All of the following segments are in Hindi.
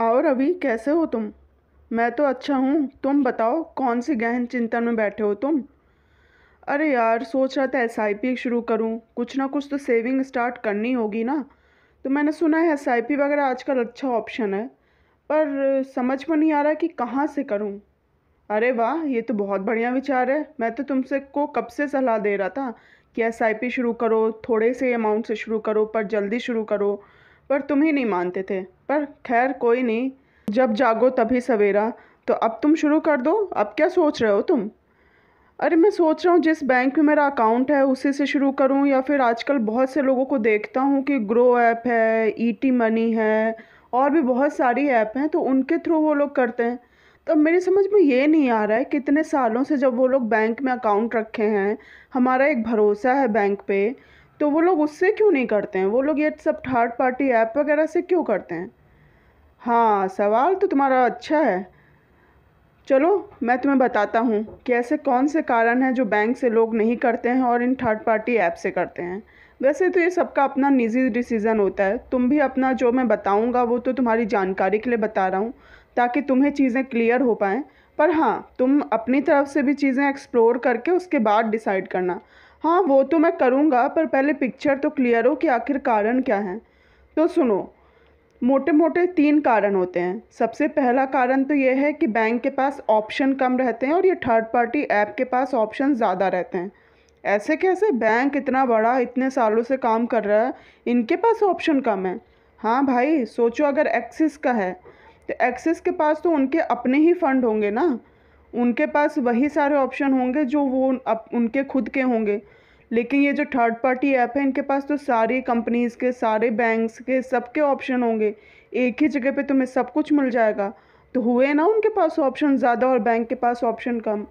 और अभी कैसे हो तुम मैं तो अच्छा हूँ तुम बताओ कौन सी गहन चिंतन में बैठे हो तुम अरे यार सोच रहा था एस शुरू करूँ कुछ ना कुछ तो सेविंग स्टार्ट करनी होगी ना तो मैंने सुना है एस वगैरह आजकल अच्छा ऑप्शन है पर समझ में नहीं आ रहा कि कहाँ से करूँ अरे वाह ये तो बहुत बढ़िया विचार है मैं तो तुमसे को कब से सलाह दे रहा था कि एस शुरू करो थोड़े से अमाउंट से शुरू करो पर जल्दी शुरू करो पर तुम ही नहीं मानते थे पर खैर कोई नहीं जब जागो तभी सवेरा तो अब तुम शुरू कर दो अब क्या सोच रहे हो तुम अरे मैं सोच रहा हूँ जिस बैंक में मेरा अकाउंट है उसी से शुरू करूँ या फिर आजकल बहुत से लोगों को देखता हूँ कि ग्रो ऐप है टी e मनी है और भी बहुत सारी ऐप हैं तो उनके थ्रू वो लोग करते हैं तो मेरी समझ में ये नहीं आ रहा है कितने सालों से जब वो लोग बैंक में अकाउंट रखे हैं हमारा एक भरोसा है बैंक पे तो वो लोग उससे क्यों नहीं करते हैं वो लोग ये सब थर्ड पार्टी ऐप वगैरह से क्यों करते हैं हाँ सवाल तो तुम्हारा अच्छा है चलो मैं तुम्हें बताता हूँ कि ऐसे कौन से कारण हैं जो बैंक से लोग नहीं करते हैं और इन थर्ड पार्टी ऐप से करते हैं वैसे तो ये सबका अपना निजी डिसीज़न होता है तुम भी अपना जो मैं बताऊँगा वो तो तुम्हारी जानकारी के लिए बता रहा हूँ ताकि तुम्हें चीज़ें क्लियर हो पाएँ पर हाँ तुम अपनी तरफ से भी चीज़ें एक्सप्लोर करके उसके बाद डिसाइड करना हाँ वो तो मैं करूँगा पर पहले पिक्चर तो क्लियर हो कि आखिर कारण क्या है तो सुनो मोटे मोटे तीन कारण होते हैं सबसे पहला कारण तो ये है कि बैंक के पास ऑप्शन कम रहते हैं और ये थर्ड पार्टी ऐप के पास ऑप्शन ज़्यादा रहते हैं ऐसे कैसे बैंक इतना बड़ा इतने सालों से काम कर रहा है इनके पास ऑप्शन कम है हाँ भाई सोचो अगर एक्सिस का है तो एक्सिस के पास तो उनके अपने ही फंड होंगे ना उनके पास वही सारे ऑप्शन होंगे जो वो अप, उनके खुद के होंगे लेकिन ये जो थर्ड पार्टी ऐप है इनके पास तो सारी कंपनीज़ के सारे बैंक्स के सबके ऑप्शन होंगे एक ही जगह पे तुम्हें सब कुछ मिल जाएगा तो हुए ना उनके पास ऑप्शन ज़्यादा और बैंक के पास ऑप्शन कम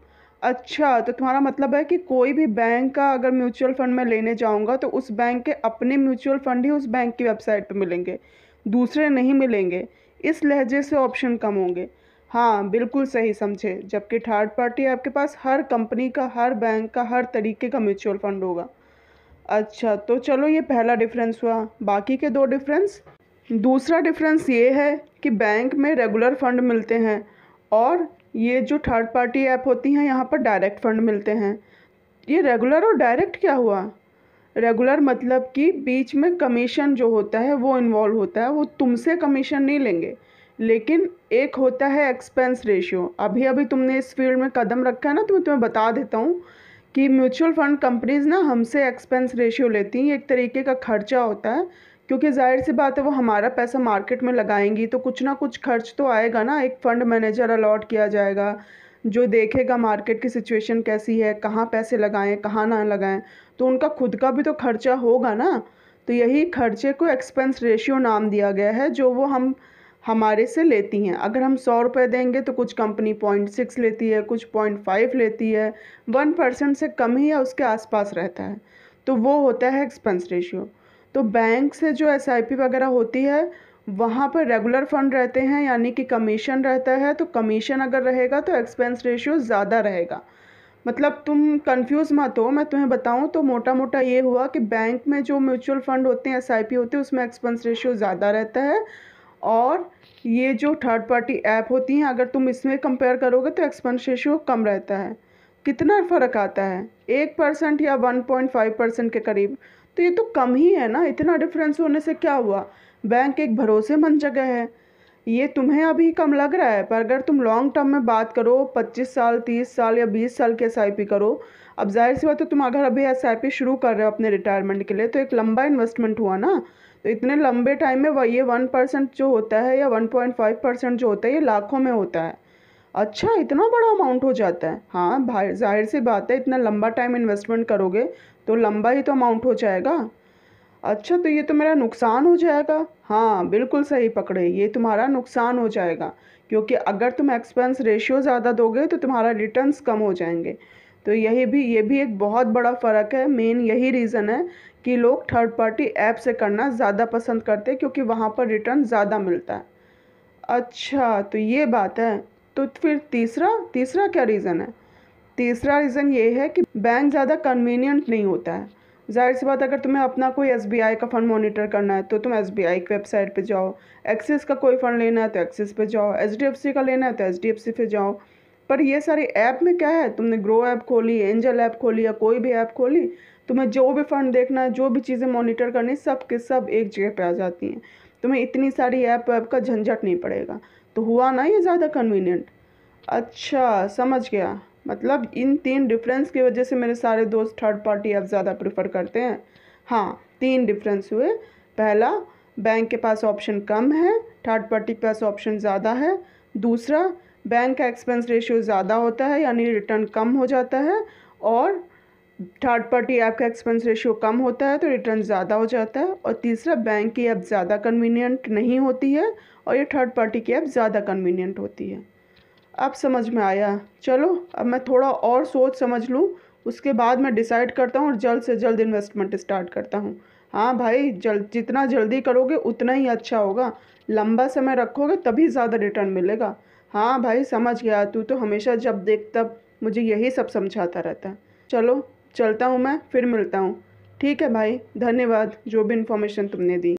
अच्छा तो तुम्हारा मतलब है कि कोई भी बैंक का अगर म्यूचुअल फंड मैं लेने जाऊँगा तो उस बैंक के अपने म्यूचुअल फंड ही उस बैंक की वेबसाइट पर मिलेंगे दूसरे नहीं मिलेंगे इस लहजे से ऑप्शन कम होंगे हाँ बिल्कुल सही समझे जबकि थर्ड पार्टी आपके पास हर कंपनी का हर बैंक का हर तरीके का म्यूचुअल फंड होगा अच्छा तो चलो ये पहला डिफरेंस हुआ बाकी के दो डिफरेंस दूसरा डिफरेंस ये है कि बैंक में रेगुलर फंड मिलते हैं और ये जो थर्ड पार्टी ऐप होती हैं यहाँ पर डायरेक्ट फ़ंड मिलते हैं ये रेगुलर और डायरेक्ट क्या हुआ रेगुलर मतलब कि बीच में कमीशन जो होता है वो इन्वॉल्व होता है वो तुमसे कमीशन नहीं लेंगे लेकिन एक होता है एक्सपेंस रेशियो अभी अभी तुमने इस फील्ड में कदम रखा है ना तो मैं तुम्हें बता देता हूँ कि म्यूचुअल फंड कंपनीज ना हमसे एक्सपेंस रेशियो लेती हैं एक तरीके का खर्चा होता है क्योंकि जाहिर सी बात है वो हमारा पैसा मार्केट में लगाएंगी तो कुछ ना कुछ खर्च तो आएगा ना एक फ़ंड मैनेजर अलॉट किया जाएगा जो देखेगा मार्केट की सिचुएशन कैसी है कहाँ पैसे लगाएं कहाँ ना लगाएं तो उनका खुद का भी तो खर्चा होगा ना तो यही खर्चे को एक्सपेंस रेशियो नाम दिया गया है जो वो हम हमारे से लेती हैं अगर हम सौ रुपये देंगे तो कुछ कंपनी पॉइंट सिक्स लेती है कुछ पॉइंट फाइव लेती है वन परसेंट से कम ही या उसके आसपास रहता है तो वो होता है एक्सपेंस रेशियो तो बैंक से जो एस वगैरह होती है वहाँ पर रेगुलर फंड रहते हैं यानी कि कमीशन रहता है तो कमीशन अगर रहेगा तो एक्सपेंस रेशियो ज़्यादा रहेगा मतलब तुम कंफ्यूज मत हो मैं तुम्हें बताऊं तो मोटा मोटा ये हुआ कि बैंक में जो म्यूचुअल फंड होते हैं एस होते हैं उसमें एक्सपेंस रेशियो ज़्यादा रहता है और ये जो थर्ड पार्टी ऐप होती हैं अगर तुम इसमें कंपेयर करोगे तो एक्सपेंस रेशियो कम रहता है कितना फ़र्क आता है एक परसेंट या वन पॉइंट फाइव परसेंट के करीब तो ये तो कम ही है ना इतना डिफरेंस होने से क्या हुआ बैंक एक भरोसेमंद जगह है ये तुम्हें अभी कम लग रहा है पर अगर तुम लॉन्ग टर्म में बात करो पच्चीस साल तीस साल या बीस साल की एस करो अब जाहिर सी बात है तुम अगर अभी एस शुरू कर रहे हो अपने रिटायरमेंट के लिए तो एक लंबा इन्वेस्टमेंट हुआ ना तो इतने लंबे टाइम में वही ये वन परसेंट जो होता है या वन पॉइंट फाइव परसेंट जो होता है ये लाखों में होता है अच्छा इतना बड़ा अमाउंट हो जाता है हाँ भाई जाहिर सी बात है इतना लंबा टाइम इन्वेस्टमेंट करोगे तो लंबा ही तो अमाउंट हो जाएगा अच्छा तो ये तो मेरा नुकसान हो जाएगा हाँ बिल्कुल सही पकड़े ये तुम्हारा नुकसान हो जाएगा क्योंकि अगर तुम एक्सपेंस रेशियो ज़्यादा दोगे तो तुम्हारा रिटर्न्स कम हो जाएंगे तो यही भी ये भी एक बहुत बड़ा फ़र्क है मेन यही रीज़न है कि लोग थर्ड पार्टी ऐप से करना ज़्यादा पसंद करते हैं क्योंकि वहाँ पर रिटर्न ज़्यादा मिलता है अच्छा तो ये बात है तो फिर तीसरा तीसरा क्या रीज़न है तीसरा रीज़न ये है कि बैंक ज़्यादा कन्वीनियंट नहीं होता है जाहिर सी बात अगर तुम्हें अपना कोई एस का फ़ंड मॉनिटर करना है तो तुम एस की वेबसाइट पर जाओ एक्सिस का कोई फ़ंड लेना है तो एक्सिस पे जाओ एच का लेना है तो एच पे जाओ पर ये सारे ऐप में क्या है तुमने ग्रो ऐप खोली एंजल ऐप खोली या कोई भी ऐप खोली तुम्हें जो भी फंड देखना है जो भी चीज़ें मॉनिटर करनी सब के सब एक जगह पे आ जाती हैं तुम्हें इतनी सारी ऐप ऐप का झंझट नहीं पड़ेगा तो हुआ ना ये ज़्यादा कन्वीनियंट अच्छा समझ गया मतलब इन तीन डिफरेंस की वजह से मेरे सारे दोस्त थर्ड पार्टी ऐप ज़्यादा प्रेफर करते हैं हाँ तीन डिफरेंस हुए पहला बैंक के पास ऑप्शन कम है थर्ड पार्टी के पास ऑप्शन ज़्यादा है दूसरा बैंक का एक्सपेंस रेशियो ज़्यादा होता है यानी रिटर्न कम हो जाता है और थर्ड पार्टी ऐप का एक्सपेंस रेशियो कम होता है तो रिटर्न ज़्यादा हो जाता है और तीसरा बैंक की ऐप ज़्यादा कन्वीनियंट नहीं होती है और ये थर्ड पार्टी की ऐप ज़्यादा कन्वीनियंट होती है अब समझ में आया चलो अब मैं थोड़ा और सोच समझ लूँ उसके बाद मैं डिसाइड करता हूँ और जल्द से जल्द इन्वेस्टमेंट स्टार्ट करता हूँ हाँ भाई जल्द जितना जल्दी करोगे उतना ही अच्छा होगा लंबा समय रखोगे तभी ज़्यादा रिटर्न मिलेगा हाँ भाई समझ गया तू तो हमेशा जब देख तब मुझे यही सब समझाता रहता चलो चलता हूँ मैं फिर मिलता हूँ ठीक है भाई धन्यवाद जो भी इन्फॉर्मेशन तुमने दी